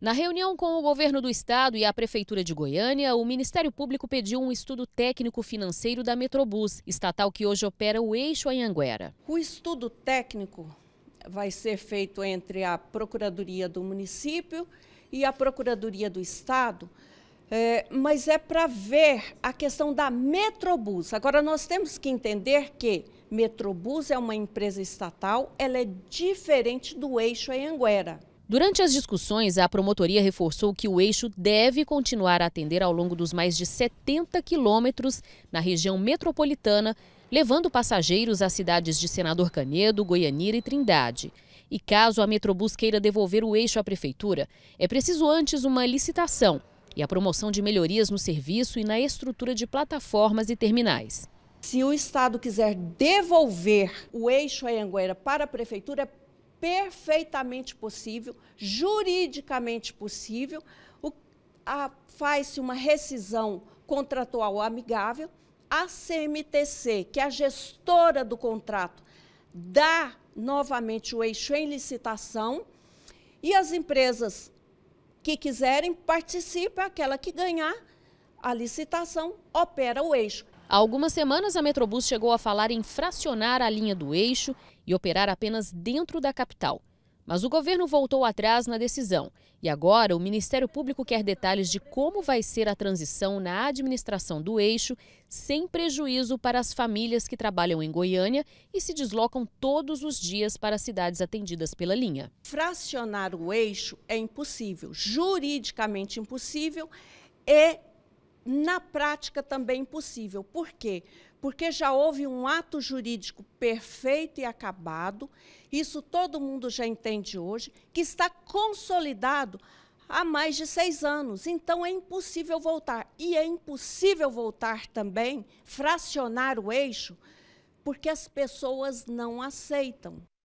Na reunião com o governo do estado e a prefeitura de Goiânia, o Ministério Público pediu um estudo técnico financeiro da Metrobus, estatal que hoje opera o eixo Anhanguera. O estudo técnico vai ser feito entre a Procuradoria do município e a Procuradoria do estado, é, mas é para ver a questão da Metrobus. Agora, nós temos que entender que Metrobus é uma empresa estatal, ela é diferente do eixo Anhanguera. Durante as discussões, a promotoria reforçou que o eixo deve continuar a atender ao longo dos mais de 70 quilômetros na região metropolitana, levando passageiros às cidades de Senador Canedo, Goianira e Trindade. E caso a Metrobus queira devolver o eixo à prefeitura, é preciso antes uma licitação e a promoção de melhorias no serviço e na estrutura de plataformas e terminais. Se o Estado quiser devolver o eixo a Anhanguera para a Prefeitura, é perfeitamente possível, juridicamente possível, faz-se uma rescisão contratual amigável, a CMTC, que é a gestora do contrato, dá novamente o eixo em licitação e as empresas que quiserem participam, aquela que ganhar a licitação opera o eixo. Há algumas semanas, a Metrobus chegou a falar em fracionar a linha do eixo e operar apenas dentro da capital. Mas o governo voltou atrás na decisão e agora o Ministério Público quer detalhes de como vai ser a transição na administração do eixo, sem prejuízo para as famílias que trabalham em Goiânia e se deslocam todos os dias para as cidades atendidas pela linha. Fracionar o eixo é impossível, juridicamente impossível e na prática também impossível. Por quê? Porque já houve um ato jurídico perfeito e acabado, isso todo mundo já entende hoje, que está consolidado há mais de seis anos. Então é impossível voltar. E é impossível voltar também, fracionar o eixo, porque as pessoas não aceitam.